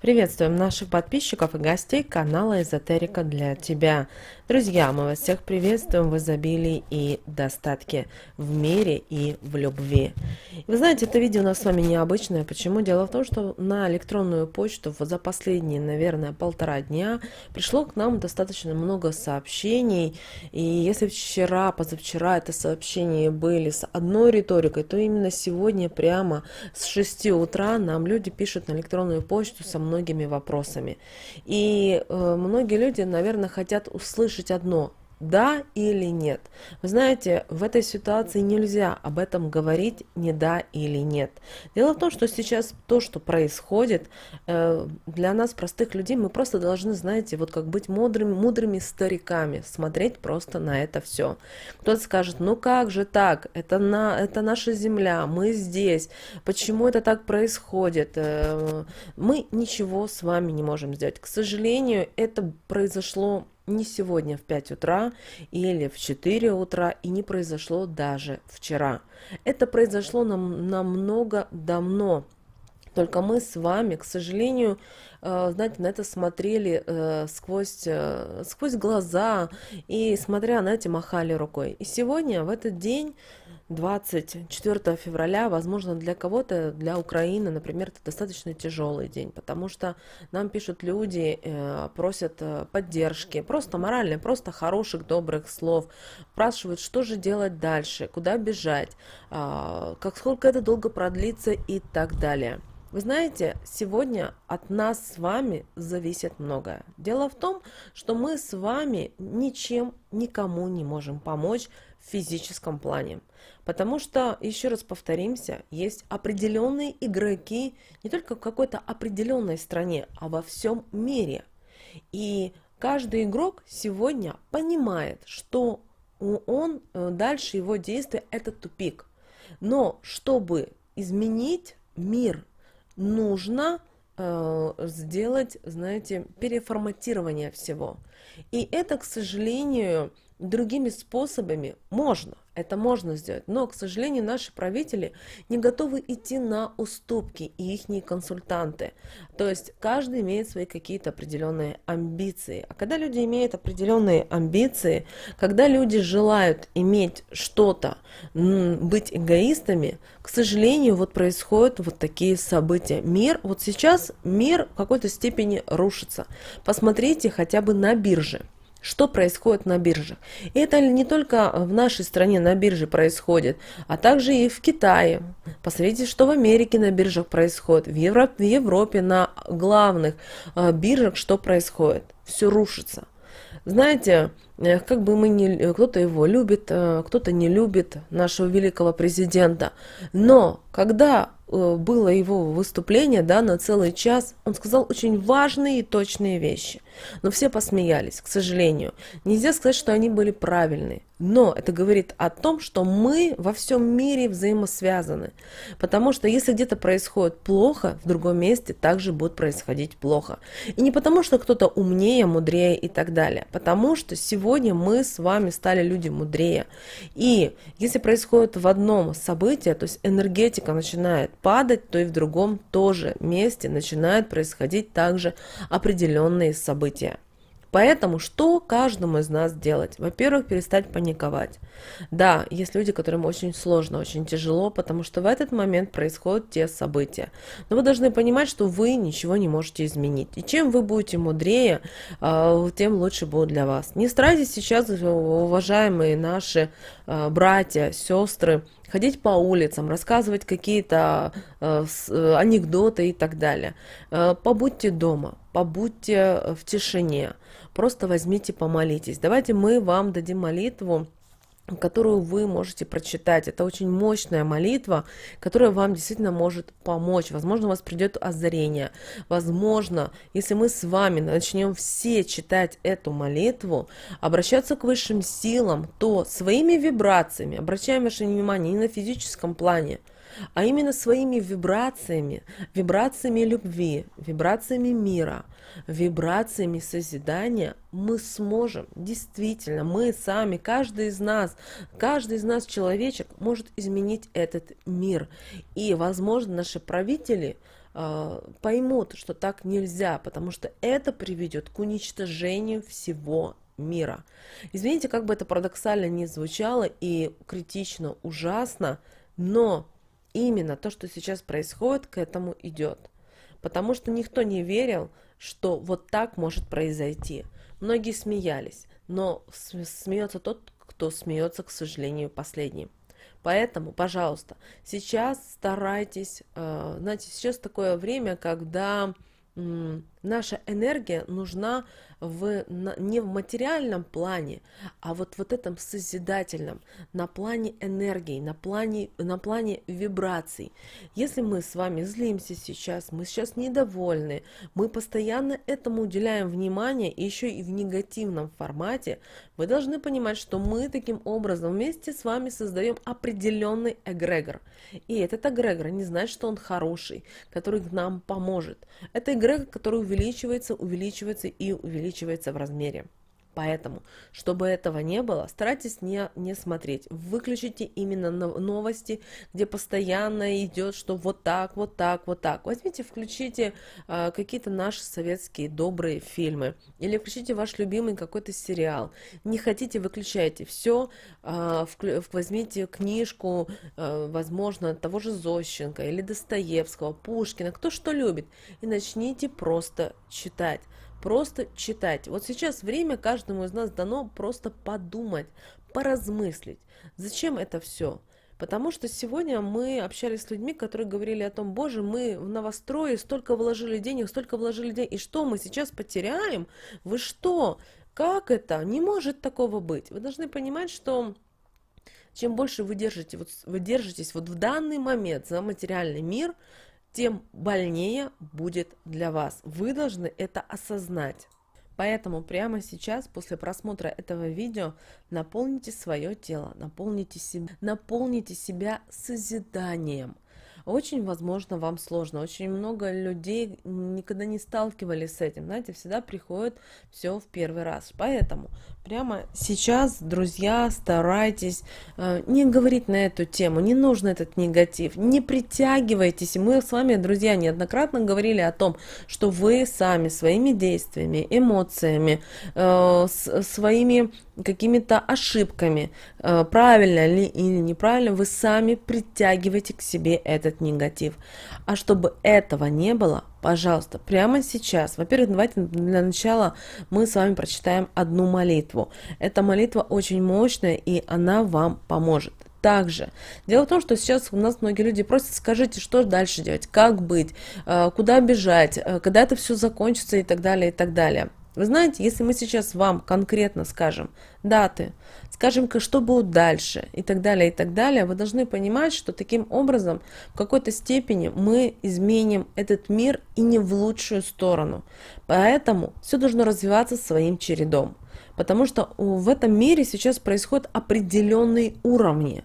Приветствуем наших подписчиков и гостей канала Эзотерика для тебя. Друзья, мы вас всех приветствуем в изобилии и достатке, в мире и в любви. Вы знаете, это видео у нас с вами необычное. Почему? Дело в том, что на электронную почту за последние, наверное, полтора дня пришло к нам достаточно много сообщений. И если вчера, позавчера это сообщения были с одной риторикой, то именно сегодня прямо с 6 утра нам люди пишут на электронную почту со мной многими вопросами. И э, многие люди, наверное, хотят услышать одно, да или нет. Вы знаете, в этой ситуации нельзя об этом говорить не да или нет. Дело в том, что сейчас то, что происходит, э, для нас, простых людей, мы просто должны, знаете, вот как быть мудрыми, мудрыми стариками, смотреть просто на это все. Кто-то скажет, ну как же так, это, на, это наша земля, мы здесь, почему это так происходит? Э, мы ничего с вами не можем сделать. К сожалению, это произошло не сегодня в 5 утра или в 4 утра и не произошло даже вчера. Это произошло нам намного давно только мы с вами, к сожалению, э, знаете, на это смотрели э, сквозь, э, сквозь глаза и, смотря на эти, махали рукой. И сегодня, в этот день, 24 февраля, возможно, для кого-то, для Украины, например, это достаточно тяжелый день, потому что нам пишут люди, просят поддержки, просто морально, просто хороших, добрых слов, спрашивают, что же делать дальше, куда бежать, а, как сколько это долго продлится и так далее. Вы знаете, сегодня от нас с вами зависит многое. Дело в том, что мы с вами ничем никому не можем помочь в физическом плане. Потому что, еще раз повторимся, есть определенные игроки не только в какой-то определенной стране, а во всем мире. И каждый игрок сегодня понимает, что он, э, дальше его действия – это тупик. Но чтобы изменить мир нужно э, сделать, знаете, переформатирование всего. И это, к сожалению, другими способами можно, это можно сделать, но, к сожалению, наши правители не готовы идти на уступки и их консультанты. То есть каждый имеет свои какие-то определенные амбиции. А когда люди имеют определенные амбиции, когда люди желают иметь что-то, быть эгоистами, к сожалению, вот происходят вот такие события. Мир, вот сейчас мир в какой-то степени рушится. Посмотрите хотя бы на бирже что происходит на биржах? И это не только в нашей стране на бирже происходит, а также и в Китае. Посмотрите, что в Америке на биржах происходит, в, Европе, в Европе на главных э, биржах что происходит. Все рушится. Знаете, э, как бы мы не... Кто-то его любит, э, кто-то не любит, нашего великого президента. Но когда Э, было его выступление, да, на целый час, он сказал очень важные и точные вещи. Но все посмеялись, к сожалению. Нельзя сказать, что они были правильные. Но это говорит о том, что мы во всем мире взаимосвязаны. Потому что если где-то происходит плохо, в другом месте также будет происходить плохо. И не потому, что кто-то умнее, мудрее и так далее. Потому что сегодня мы с вами стали люди мудрее. И если происходит в одном событие, то есть энергетика начинает падать, то и в другом тоже месте начинают происходить также определенные события. Поэтому что каждому из нас делать? Во-первых, перестать паниковать. Да, есть люди, которым очень сложно, очень тяжело, потому что в этот момент происходят те события. Но вы должны понимать, что вы ничего не можете изменить. И чем вы будете мудрее, а, тем лучше будет для вас. Не старайтесь сейчас, э, уважаемые наши э, братья, сестры, ходить по улицам, рассказывать какие-то э, анекдоты и так далее. Побудьте дома побудьте э, в тишине, просто возьмите, помолитесь. Давайте мы вам дадим молитву которую вы можете прочитать. Это очень мощная молитва, которая вам действительно может помочь. Возможно, у вас придет озарение. Возможно, если мы с вами начнем все читать эту молитву, обращаться к высшим силам, то своими вибрациями обращаем ваше внимание не на физическом плане, а именно своими вибрациями, вибрациями любви, вибрациями мира, вибрациями созидания мы сможем, действительно, мы сами, каждый из нас, каждый из нас человечек может изменить этот мир. И, возможно, наши правители а, поймут, что так нельзя, потому что это приведет к уничтожению всего мира. Извините, как бы это парадоксально не звучало и критично ужасно, но именно то, что сейчас происходит, к этому идет. Потому что никто не верил, что вот так может произойти. Многие смеялись, но смеется тот, кто смеется, к сожалению, последним. Поэтому, пожалуйста, сейчас старайтесь, э, знаете, сейчас такое время, когда Наша энергия нужна в, не в материальном плане, а вот в вот этом созидательном, на плане энергии, на плане, на плане вибраций. Если мы с вами злимся сейчас, мы сейчас недовольны, мы постоянно этому уделяем внимание, еще и в негативном формате, вы должны понимать, что мы таким образом вместе с вами создаем определенный эгрегор. И этот эгрегор не значит, что он хороший, который нам поможет. Это эгрегор, который увеличивается, увеличивается и увеличивается в размере. Поэтому, чтобы этого не было, старайтесь не, не смотреть. Выключите именно новости, где постоянно идет, что вот так, вот так, вот так. Возьмите, включите э, какие-то наши советские добрые фильмы. Или включите ваш любимый какой-то сериал. Не хотите, выключайте все. Э, а, возьмите книжку, э, возможно, того же Зощенко или Достоевского, Пушкина, кто что любит. И начните просто читать просто читать. Вот сейчас время каждому из нас дано просто подумать, поразмыслить. Зачем это все? Потому что сегодня мы общались с людьми, которые говорили о том, боже, мы в новострое столько вложили денег, столько вложили денег, и что мы сейчас потеряем? Вы что? Как это? Не может такого быть. Вы должны понимать, что чем больше вы, держите, вот, вы держитесь вот в данный момент за материальный мир – тем больнее будет для вас. Вы должны это осознать. Поэтому прямо сейчас, после просмотра этого видео, наполните свое тело, наполните себя, наполните себя созиданием – очень, возможно, вам сложно. Очень много людей никогда не сталкивались с этим. Знаете, всегда приходит все в первый раз. Поэтому прямо сейчас, друзья, старайтесь э, не говорить на эту тему. Не нужен этот негатив. Не притягивайтесь. мы с вами, друзья, неоднократно говорили о том, что вы сами своими действиями, эмоциями, э, своими какими-то ошибками, э, правильно ли или неправильно, вы сами притягиваете к себе этот негатив. А чтобы этого не было, пожалуйста, прямо сейчас, во-первых, давайте для начала мы с вами прочитаем одну молитву. Эта молитва очень мощная, и она вам поможет также. Дело в том, что сейчас у нас многие люди просят, скажите, что дальше делать, как быть, э, куда бежать, э, когда это все закончится и так далее, и так далее. Вы знаете, если мы сейчас вам конкретно скажем даты, скажем, что будет дальше и так далее, и так далее, вы должны понимать, что таким образом в какой-то степени мы изменим этот мир и не в лучшую сторону. Поэтому все должно развиваться своим чередом. Потому что в этом мире сейчас происходят определенные уровни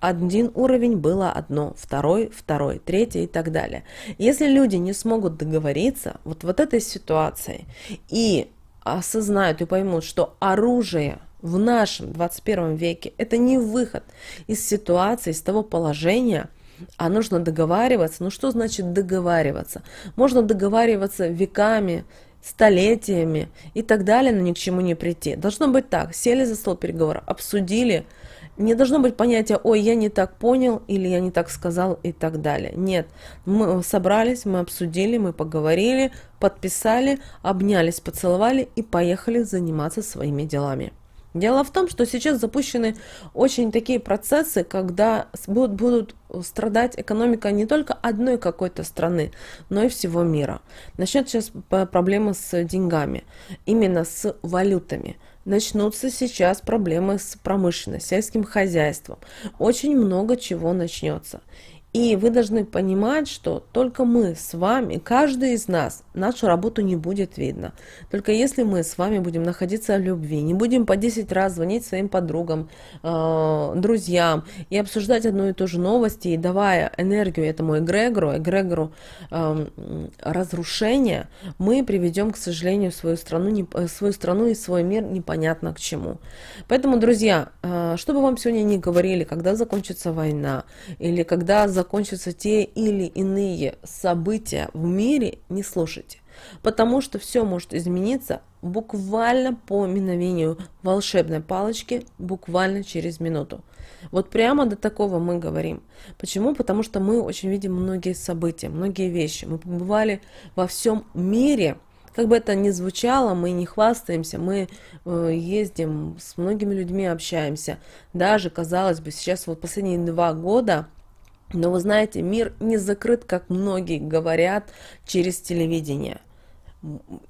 один уровень было одно, второй, второй, третий и так далее. Если люди не смогут договориться вот вот этой ситуации и осознают и поймут, что оружие в нашем 21 веке это не выход из ситуации, из того положения, а нужно договариваться. Ну что значит договариваться? Можно договариваться веками, столетиями и так далее, но ни к чему не прийти. Должно быть так. Сели за стол переговоров, обсудили, не должно быть понятия, ой, я не так понял, или я не так сказал и так далее. Нет, мы э, собрались, мы обсудили, мы поговорили, подписали, обнялись, поцеловали и поехали заниматься своими делами. Дело в том, что сейчас запущены очень такие процессы, когда будут, будут страдать экономика не только одной какой-то страны, но и всего мира. Начнет сейчас проблема с деньгами, именно с валютами – начнутся сейчас проблемы с промышленностью, сельским хозяйством. Очень много чего начнется. И вы должны понимать, что только мы с вами, каждый из нас, нашу работу не будет видно. Только если мы с вами будем находиться в любви, не будем по 10 раз звонить своим подругам, э, друзьям и обсуждать одну и ту же новость, и давая энергию этому эгрегору, эгрегору э, разрушения, мы приведем, к сожалению, свою страну, не, э, свою страну и свой мир непонятно к чему. Поэтому, друзья, э, что бы вам сегодня ни говорили, когда закончится война, или когда за закончатся те или иные события в мире, не слушайте. Потому что все может измениться буквально по мгновению волшебной палочки, буквально через минуту. Вот прямо до такого мы говорим. Почему? Потому что мы очень видим многие события, многие вещи. Мы побывали во всем мире, как бы это ни звучало, мы не хвастаемся, мы э, ездим, с многими людьми общаемся. Даже, казалось бы, сейчас вот последние два года – но вы знаете, мир не закрыт, как многие говорят, через телевидение.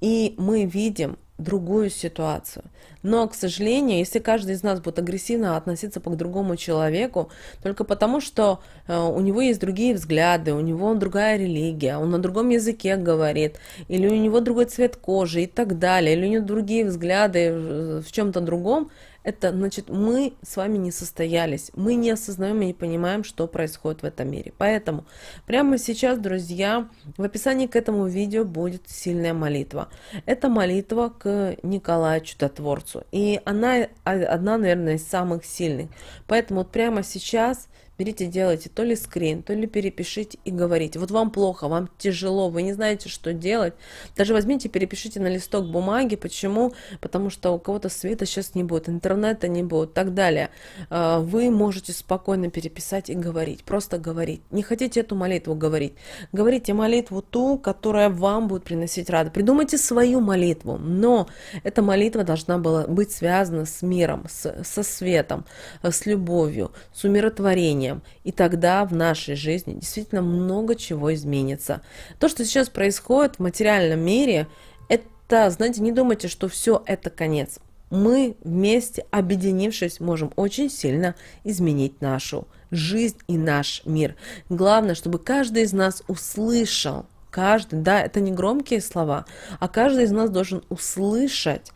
И мы видим другую ситуацию. Но, к сожалению, если каждый из нас будет агрессивно относиться по к другому человеку, только потому, что э, у него есть другие взгляды, у него другая религия, он на другом языке говорит, или у него другой цвет кожи и так далее, или у него другие взгляды в чем-то другом, это значит, мы с вами не состоялись, мы не осознаем и не понимаем, что происходит в этом мире. Поэтому прямо сейчас, друзья, в описании к этому видео будет сильная молитва. Это молитва к Николаю Чудотворцу. И она а, одна, наверное, из самых сильных. Поэтому вот прямо сейчас Берите, делайте то ли скрин, то ли перепишите и говорите. Вот вам плохо, вам тяжело, вы не знаете, что делать. Даже возьмите, перепишите на листок бумаги. Почему? Потому что у кого-то света сейчас не будет, интернета не будет, так далее. А, вы можете спокойно переписать и говорить, просто говорить. Не хотите эту молитву говорить. Говорите молитву ту, которая вам будет приносить радость. Придумайте свою молитву, но эта молитва должна была быть связана с миром, с, со светом, с любовью, с умиротворением изменениям. И тогда в нашей жизни действительно много чего изменится. То, что сейчас происходит в материальном мире, это, знаете, не думайте, что все это конец. Мы вместе, объединившись, можем очень сильно изменить нашу жизнь и наш мир. Главное, чтобы каждый из нас услышал, каждый, да, это не громкие слова, а каждый из нас должен услышать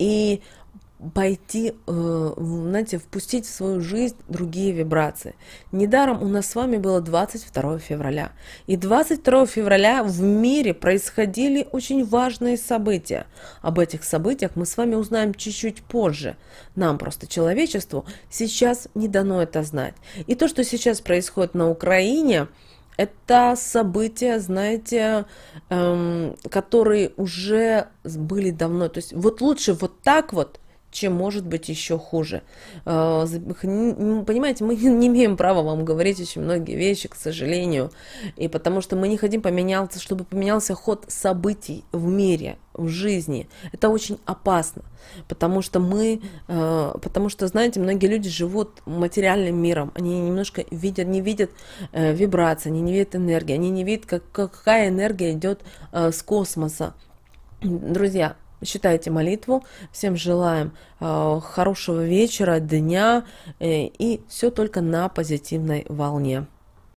и пойти, э, знаете, впустить в свою жизнь другие вибрации. Недаром у нас с вами было 22 февраля. И 22 февраля в мире происходили очень важные события. Об этих событиях мы с вами узнаем чуть-чуть позже. Нам просто, человечеству, сейчас не дано это знать. И то, что сейчас происходит на Украине, это события, знаете, эм, которые уже были давно. То есть вот лучше вот так вот, чем может быть еще хуже. Э, понимаете, мы не имеем права вам говорить очень многие вещи, к сожалению, и потому что мы не хотим поменяться, чтобы поменялся ход событий в мире, в жизни. Это очень опасно, потому что мы, э, потому что, знаете, многие люди живут материальным миром, они немножко видят, не видят э, вибрации, они не видят энергии, они не видят, как, какая энергия идет с космоса. Друзья, Считайте молитву. Всем желаем а, хорошего вечера, дня э, и все только на позитивной волне.